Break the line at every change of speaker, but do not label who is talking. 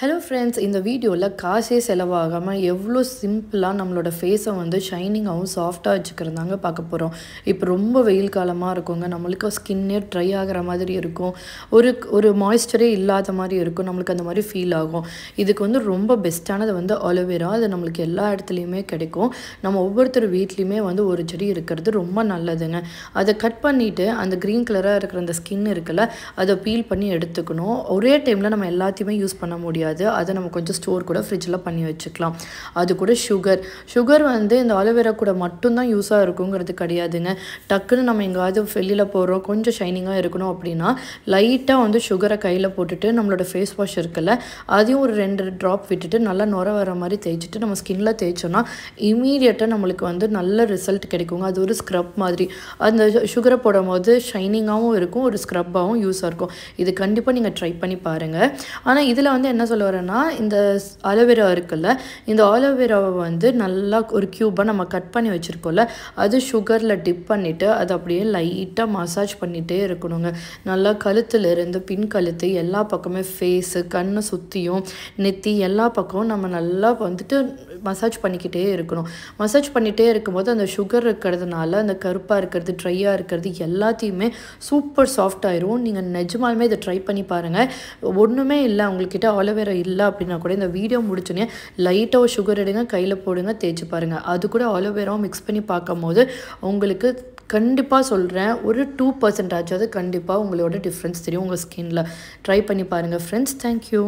hello friends இந்த வீடியோவில் காசே செலவாகாமல் எவ்வளோ சிம்பிளாக நம்மளோட ஃபேஸை வந்து ஷைனிங்காகவும் சாஃப்டாக வச்சுக்கிறதாங்க பார்க்க போகிறோம் இப்போ ரொம்ப வெயில் காலமாக இருக்குங்க நம்மளுக்கு ஸ்கின்னே ட்ரை ஆகிற மாதிரி இருக்கும் ஒரு ஒரு மாய்ஸ்சரே இல்லாத மாதிரி இருக்கும் நம்மளுக்கு அந்த மாதிரி ஃபீல் ஆகும் இதுக்கு வந்து ரொம்ப பெஸ்ட்டானது வந்து அலோவேரா அது நம்மளுக்கு எல்லா இடத்துலையுமே கிடைக்கும் நம்ம ஒவ்வொருத்தர் வீட்லேயுமே வந்து ஒரு செடி இருக்கிறது ரொம்ப நல்லதுங்க அதை கட் பண்ணிவிட்டு அந்த க்ரீன் கலராக இருக்கிற அந்த ஸ்கின் இருக்குல்ல அதை பீல் பண்ணி எடுத்துக்கணும் ஒரே டைமில் நம்ம எல்லாத்தையுமே யூஸ் பண்ண முடியாது முடியாது அதை நம்ம கொஞ்சம் ஸ்டோர் கூட ஃப்ரிட்ஜில் பண்ணி வச்சுக்கலாம் அது கூட சுகர் சுகர் வந்து இந்த அலோவேரா கூட மட்டும்தான் யூஸாக இருக்குங்கிறது கிடையாதுங்க டக்குன்னு நம்ம எங்கேயாவது வெளியில் போகிறோம் கொஞ்சம் ஷைனிங்காக இருக்கணும் அப்படின்னா லைட்டாக வந்து சுகரை கையில் போட்டுட்டு நம்மளோட ஃபேஸ் வாஷ் இருக்குல்ல அதையும் ஒரு ரெண்டு ட்ராப் விட்டுட்டு நல்லா நுர வர மாதிரி தேய்ச்சிட்டு நம்ம ஸ்கின்ல தேய்ச்சோன்னா இமீடியட்டாக நம்மளுக்கு வந்து நல்ல ரிசல்ட் கிடைக்குங்க அது ஒரு ஸ்க்ரப் மாதிரி அந்த சுகரை போடும் போது ஷைனிங்காகவும் இருக்கும் ஒரு ஸ்க்ரப்பாகவும் யூஸாக இருக்கும் இது கண்டிப்பாக நீங்கள் ட்ரை பண்ணி பாருங்கள் ஆனால் இதில் வந்து என்ன சொல்ல சொல்ல வரேன்னா இந்த அலோவேரா இருக்குல்ல இந்த அலோவேராவை வந்து நல்லா ஒரு க்யூபாக நம்ம கட் பண்ணி வச்சுருக்கோம்ல அது சுகரில் டிப் பண்ணிவிட்டு அது அப்படியே லைட்டாக மசாஜ் பண்ணிகிட்டே இருக்கணுங்க நல்லா கழுத்துலேருந்து பின் கழுத்து எல்லா பக்கமே ஃபேஸு கண்ணை சுற்றியும் நெத்தி எல்லா பக்கமும் நம்ம நல்லா வந்துட்டு மசாஜ் பண்ணிக்கிட்டே இருக்கணும் மசாஜ் பண்ணிகிட்டே இருக்கும்போது அந்த சுகர் இருக்கிறதுனால அந்த கருப்பாக இருக்கிறது ட்ரையாக இருக்கிறது எல்லாத்தையுமே சூப்பர் சாஃப்ட் ஆயிரும் நீங்கள் நிஜமாலுமே இதை ட்ரை பண்ணி பாருங்கள் ஒன்றுமே இல்லை உங்கள்கிட்ட ஆலோவேரா சுகர் இல்லை அப்படின்னா கூட இந்த வீடியோ முடிச்சோன்னே லைட்டாக ஒரு சுகர் எடுங்க கையில் போடுங்க தேய்ச்சி பாருங்கள் அது கூட ஆலோவேராவும் மிக்ஸ் பண்ணி பார்க்கும் போது உங்களுக்கு கண்டிப்பாக சொல்கிறேன் ஒரு டூ பர்சன்ட் ஆச்சாவது கண்டிப்பாக உங்களோட டிஃப்ரென்ஸ் தெரியும் உங்கள் ஸ்கின்ல ட்ரை பண்ணி பாருங்கள் ஃப்ரெண்ட்ஸ் தேங்க்யூ